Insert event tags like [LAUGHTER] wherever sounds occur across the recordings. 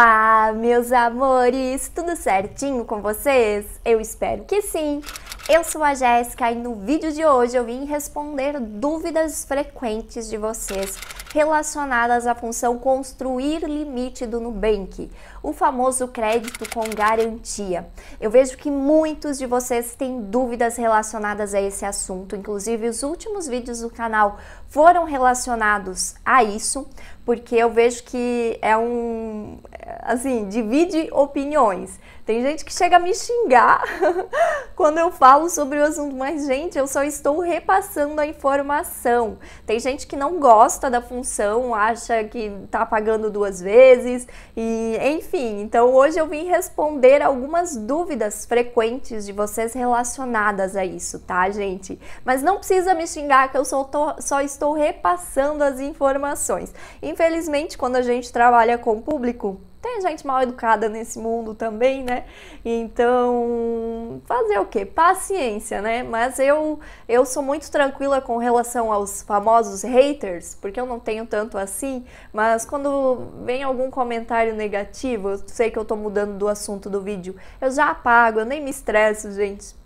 Olá, meus amores! Tudo certinho com vocês? Eu espero que sim! Eu sou a Jéssica e no vídeo de hoje eu vim responder dúvidas frequentes de vocês relacionadas à função construir limite do Nubank, o famoso crédito com garantia. Eu vejo que muitos de vocês têm dúvidas relacionadas a esse assunto, inclusive os últimos vídeos do canal foram relacionados a isso, porque eu vejo que é um assim, divide opiniões. Tem gente que chega a me xingar [LAUGHS] quando eu falo sobre o assunto, mas gente, eu só estou repassando a informação. Tem gente que não gosta da função função acha que tá pagando duas vezes e enfim. Então hoje eu vim responder algumas dúvidas frequentes de vocês relacionadas a isso, tá, gente? Mas não precisa me xingar que eu só, tô, só estou repassando as informações. Infelizmente, quando a gente trabalha com público, tem gente mal educada nesse mundo também, né? Então, fazer o quê? Paciência, né? Mas eu, eu sou muito tranquila com relação aos famosos haters, porque eu não tenho tanto assim, mas quando vem algum comentário negativo, eu sei que eu tô mudando do assunto do vídeo, eu já apago, eu nem me estresso, gente.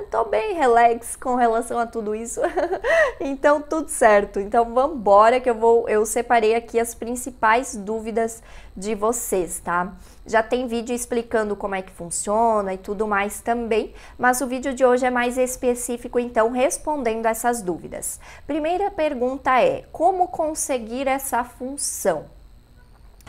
Ah, tô bem relax com relação a tudo isso. [LAUGHS] então tudo certo. Então vamos embora que eu vou eu separei aqui as principais dúvidas de vocês, tá? Já tem vídeo explicando como é que funciona e tudo mais também, mas o vídeo de hoje é mais específico então respondendo essas dúvidas. Primeira pergunta é: como conseguir essa função?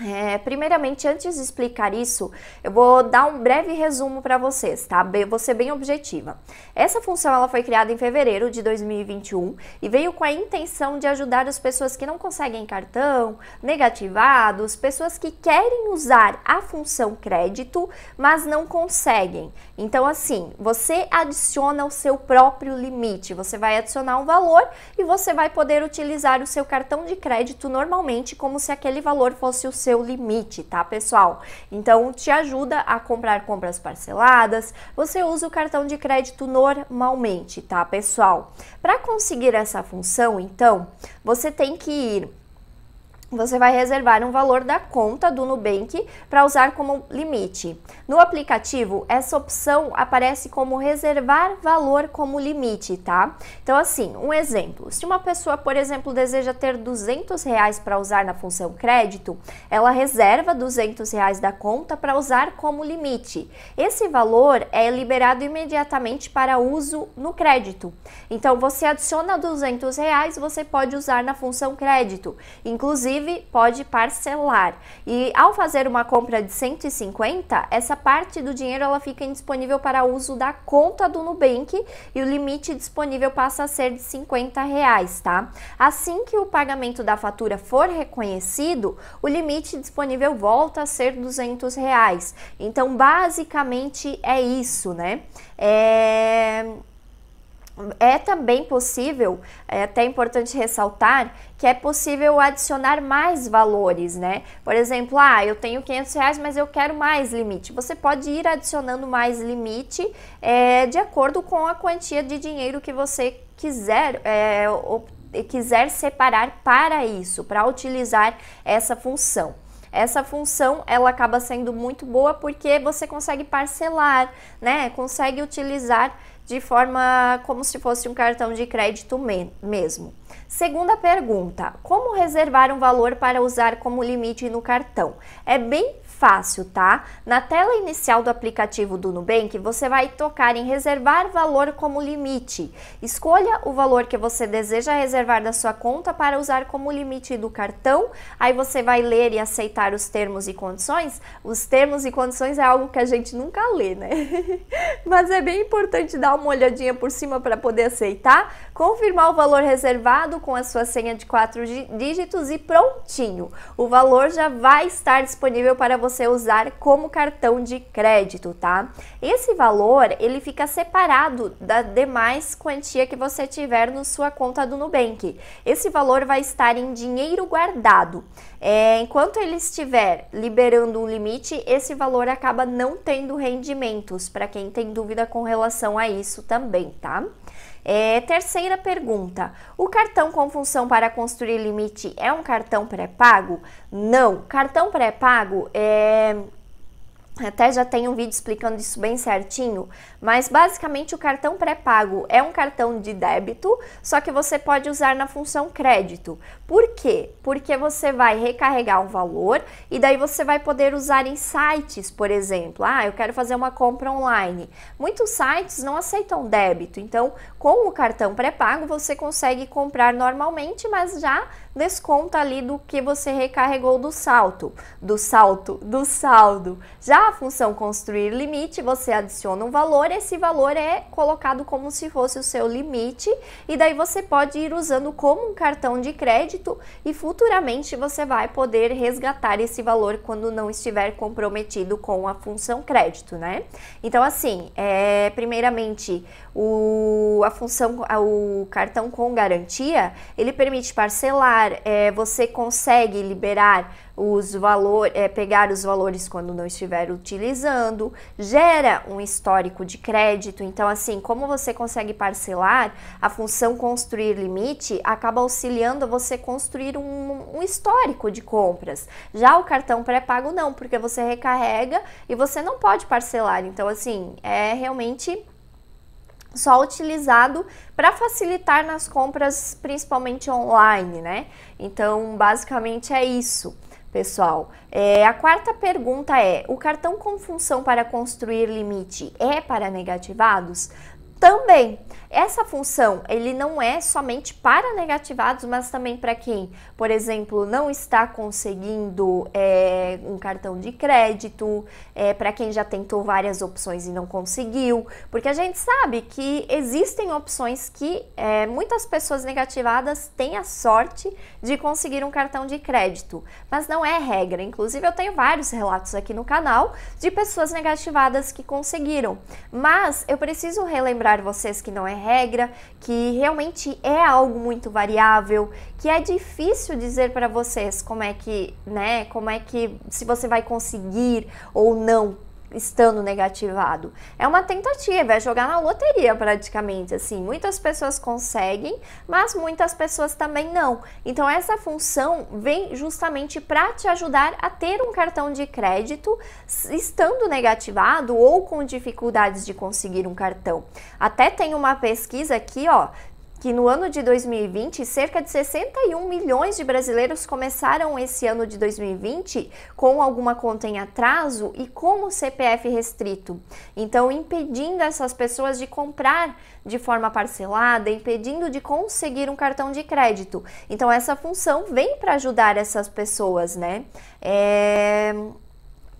É, primeiramente, antes de explicar isso, eu vou dar um breve resumo para vocês, tá? Bem, vou ser bem objetiva. Essa função ela foi criada em fevereiro de 2021 e veio com a intenção de ajudar as pessoas que não conseguem cartão, negativados, pessoas que querem usar a função crédito, mas não conseguem. Então, assim, você adiciona o seu próprio limite, você vai adicionar um valor e você vai poder utilizar o seu cartão de crédito normalmente, como se aquele valor fosse o seu seu limite, tá, pessoal? Então, te ajuda a comprar compras parceladas. Você usa o cartão de crédito normalmente, tá, pessoal? Para conseguir essa função, então, você tem que ir você vai reservar um valor da conta do Nubank para usar como limite. No aplicativo, essa opção aparece como reservar valor como limite, tá? Então, assim, um exemplo: se uma pessoa, por exemplo, deseja ter 200 reais para usar na função crédito, ela reserva 200 reais da conta para usar como limite. Esse valor é liberado imediatamente para uso no crédito. Então, você adiciona 200 reais, você pode usar na função crédito. Inclusive, inclusive pode parcelar. E ao fazer uma compra de 150, essa parte do dinheiro ela fica indisponível para uso da conta do Nubank e o limite disponível passa a ser de 50 reais, tá? Assim que o pagamento da fatura for reconhecido, o limite disponível volta a ser 200 reais. Então, basicamente é isso, né? É... É também possível, é até importante ressaltar, que é possível adicionar mais valores, né? Por exemplo, ah, eu tenho 500 reais, mas eu quero mais limite. Você pode ir adicionando mais limite é, de acordo com a quantia de dinheiro que você quiser é, quiser separar para isso, para utilizar essa função. Essa função ela acaba sendo muito boa porque você consegue parcelar, né? Consegue utilizar de forma como se fosse um cartão de crédito mesmo. Segunda pergunta: como reservar um valor para usar como limite no cartão? É bem fácil, tá? Na tela inicial do aplicativo do Nubank, você vai tocar em reservar valor como limite. Escolha o valor que você deseja reservar da sua conta para usar como limite do cartão. Aí você vai ler e aceitar os termos e condições. Os termos e condições é algo que a gente nunca lê, né? [LAUGHS] Mas é bem importante dar uma olhadinha por cima para poder aceitar confirmar o valor reservado com a sua senha de quatro dígitos e prontinho. O valor já vai estar disponível para você usar como cartão de crédito, tá? Esse valor, ele fica separado da demais quantia que você tiver na sua conta do Nubank. Esse valor vai estar em dinheiro guardado. É, enquanto ele estiver liberando um limite, esse valor acaba não tendo rendimentos, para quem tem dúvida com relação a isso também, tá? É, terceira pergunta: o cartão com função para construir limite é um cartão pré-pago? Não, cartão pré-pago é até já tem um vídeo explicando isso bem certinho, mas basicamente o cartão pré-pago é um cartão de débito, só que você pode usar na função crédito. Por quê? Porque você vai recarregar um valor e daí você vai poder usar em sites, por exemplo. Ah, eu quero fazer uma compra online. Muitos sites não aceitam débito, então com o cartão pré-pago, você consegue comprar normalmente, mas já desconta ali do que você recarregou do salto, do salto, do saldo. Já a função construir limite, você adiciona um valor, esse valor é colocado como se fosse o seu limite e daí você pode ir usando como um cartão de crédito e futuramente você vai poder resgatar esse valor quando não estiver comprometido com a função crédito, né? Então assim, é, primeiramente o a função, o cartão com garantia, ele permite parcelar, é, você consegue liberar os valores, é, pegar os valores quando não estiver utilizando, gera um histórico de crédito. Então, assim, como você consegue parcelar, a função construir limite acaba auxiliando você construir um, um histórico de compras. Já o cartão pré-pago não, porque você recarrega e você não pode parcelar. Então, assim, é realmente só utilizado para facilitar nas compras, principalmente online, né? Então, basicamente é isso. Pessoal, é, a quarta pergunta é: o cartão com função para construir limite é para negativados? também. Essa função, ele não é somente para negativados, mas também para quem, por exemplo, não está conseguindo é, um cartão de crédito, é, para quem já tentou várias opções e não conseguiu, porque a gente sabe que existem opções que é, muitas pessoas negativadas têm a sorte de conseguir um cartão de crédito, mas não é regra. Inclusive, eu tenho vários relatos aqui no canal de pessoas negativadas que conseguiram, mas eu preciso relembrar lembrar vocês que não é regra, que realmente é algo muito variável, que é difícil dizer para vocês como é que, né, como é que se você vai conseguir ou não estando negativado. É uma tentativa, é jogar na loteria praticamente, assim. Muitas pessoas conseguem, mas muitas pessoas também não. Então essa função vem justamente para te ajudar a ter um cartão de crédito estando negativado ou com dificuldades de conseguir um cartão. Até tem uma pesquisa aqui, ó, que no ano de 2020, cerca de 61 milhões de brasileiros começaram esse ano de 2020 com alguma conta em atraso e com o CPF restrito. Então, impedindo essas pessoas de comprar de forma parcelada, impedindo de conseguir um cartão de crédito. Então, essa função vem para ajudar essas pessoas, né? É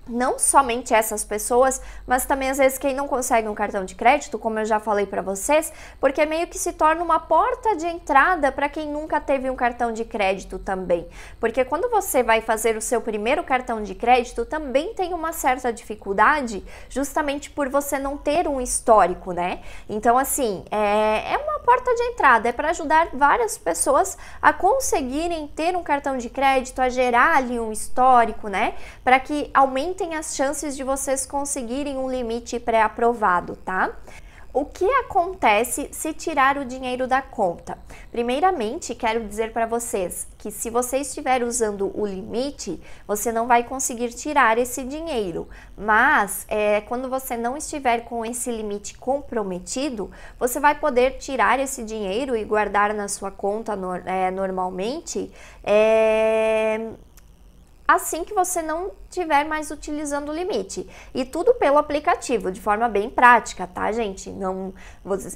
não somente essas pessoas, mas também às vezes quem não consegue um cartão de crédito, como eu já falei para vocês, porque meio que se torna uma porta de entrada para quem nunca teve um cartão de crédito também. Porque quando você vai fazer o seu primeiro cartão de crédito, também tem uma certa dificuldade, justamente por você não ter um histórico, né? Então, assim, é, é uma porta de entrada, é para ajudar várias pessoas a conseguirem ter um cartão de crédito, a gerar ali um histórico, né? Para que aumente aumentem as chances de vocês conseguirem um limite pré-aprovado, tá? O que acontece se tirar o dinheiro da conta? Primeiramente, quero dizer para vocês que se você estiver usando o limite, você não vai conseguir tirar esse dinheiro. Mas é, quando você não estiver com esse limite comprometido, você vai poder tirar esse dinheiro e guardar na sua conta no, é, normalmente. É assim que você não tiver mais utilizando o limite. E tudo pelo aplicativo, de forma bem prática, tá, gente? Não,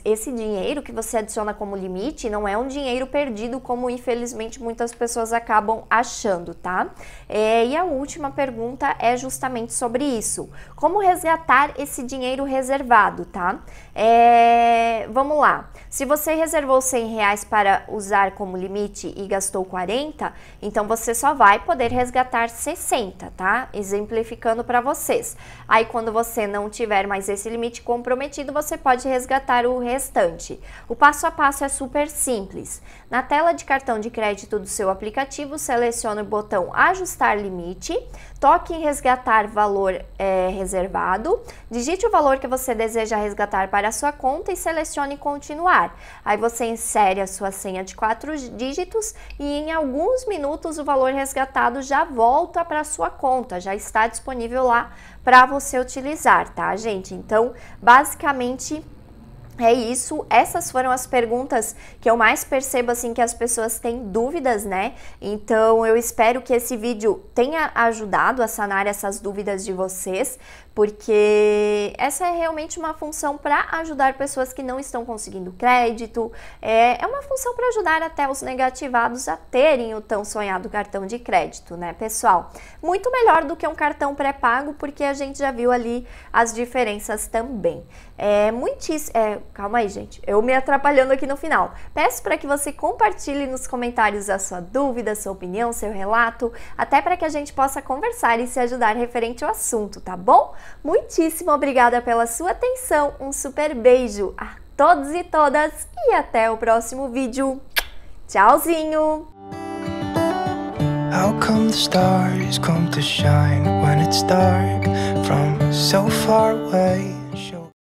esse dinheiro que você adiciona como limite não é um dinheiro perdido, como infelizmente muitas pessoas acabam achando, tá? É, e a última pergunta é justamente sobre isso. Como resgatar esse dinheiro reservado, tá? É, vamos lá. Se você reservou 100 reais para usar como limite e gastou 40, então você só vai poder resgatar 60, tá? Exemplificando para vocês. Aí quando você não tiver mais esse limite comprometido, você pode resgatar o restante. O passo a passo é super simples. Na tela de cartão de crédito do seu aplicativo, selecione o botão ajustar limite, toque em resgatar valor é, reservado, digite o valor que você deseja resgatar para a sua conta e selecione continuar. Aí você insere a sua senha de quatro dígitos e em alguns minutos o valor resgatado já volta volta para sua conta, já está disponível lá para você utilizar, tá, gente? Então, basicamente é isso, essas foram as perguntas que eu mais percebo assim que as pessoas têm dúvidas, né? Então eu espero que esse vídeo tenha ajudado a sanar essas dúvidas de vocês porque essa é realmente uma função para ajudar pessoas que não estão conseguindo crédito, é, é uma função para ajudar até os negativados a terem o tão sonhado cartão de crédito, né, pessoal? Muito melhor do que um cartão pré-pago, porque a gente já viu ali as diferenças também. É muitíssimo. É, calma aí, gente, eu me atrapalhando aqui no final. Peço para que você compartilhe nos comentários a sua dúvida, sua opinião, seu relato, até para que a gente possa conversar e se ajudar referente ao assunto, tá bom? Muitíssimo obrigada pela sua atenção, um super beijo a todos e todas e até o próximo vídeo. Tchauzinho! How come the stars come to shine when it's dark from so far away?